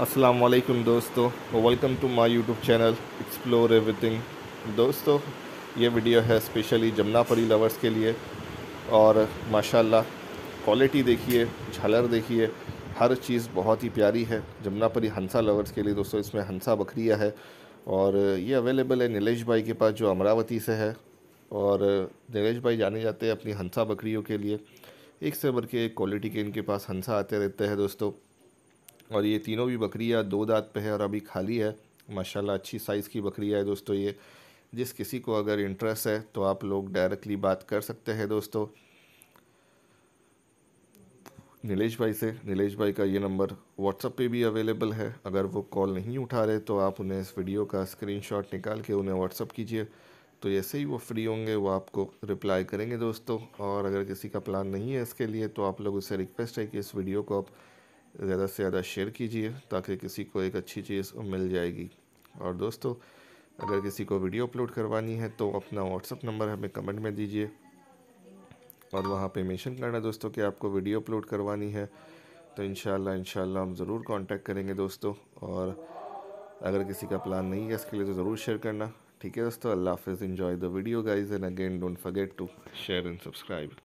वालेकुम दोस्तों welcome to my YouTube channel explore everything दोस्तों ये वीडियो है स्पेशली जमुना परी लवर्स के लिए और माशाल्लाह क्वालिटी देखिए झालर देखिए हर चीज़ बहुत ही प्यारी है जमुना परी हंसा लवर्स के लिए दोस्तों इसमें हंसा बकरिया है और ये अवेलेबल है नीलेश भाई के पास जो अमरावती से है और नीलेश भाई जाने जाते हैं अपनी हंसा बकरियों के लिए एक से बढ़ के एक क्वालिटी के इनके पास हंसा आते रहते हैं दोस्तों और ये तीनों भी बकरियाँ दो दांत पे है और अभी खाली है माशाल्लाह अच्छी साइज़ की बकरियाँ है दोस्तों ये जिस किसी को अगर इंटरेस्ट है तो आप लोग डायरेक्टली बात कर सकते हैं दोस्तों नीलेश भाई से नीलेश भाई का ये नंबर व्हाट्सअप पे भी अवेलेबल है अगर वो कॉल नहीं उठा रहे तो आप उन्हें इस वीडियो का स्क्रीनशॉट निकाल के उन्हें व्हाट्सअप कीजिए तो ऐसे ही वो फ्री होंगे वो आपको रिप्लाई करेंगे दोस्तों और अगर किसी का प्लान नहीं है इसके लिए तो आप लोग उससे रिक्वेस्ट है कि इस वीडियो को आप ज़्यादा से ज़्यादा शेयर कीजिए ताकि किसी को एक अच्छी चीज़ मिल जाएगी और दोस्तों अगर किसी को वीडियो अपलोड करवानी है तो अपना व्हाट्सअप नंबर हमें कमेंट में दीजिए और वहाँ पे मेंशन करना दोस्तों कि आपको वीडियो अपलोड करवानी है तो इन शाला हम ज़रूर कांटेक्ट करेंगे दोस्तों और अगर किसी का प्लान नहीं है इसके लिए तो ज़रूर शेयर करना ठीक है दोस्तों अल्लाह हाफिज़ enjoy the video guys and again don't forget to share and subscribe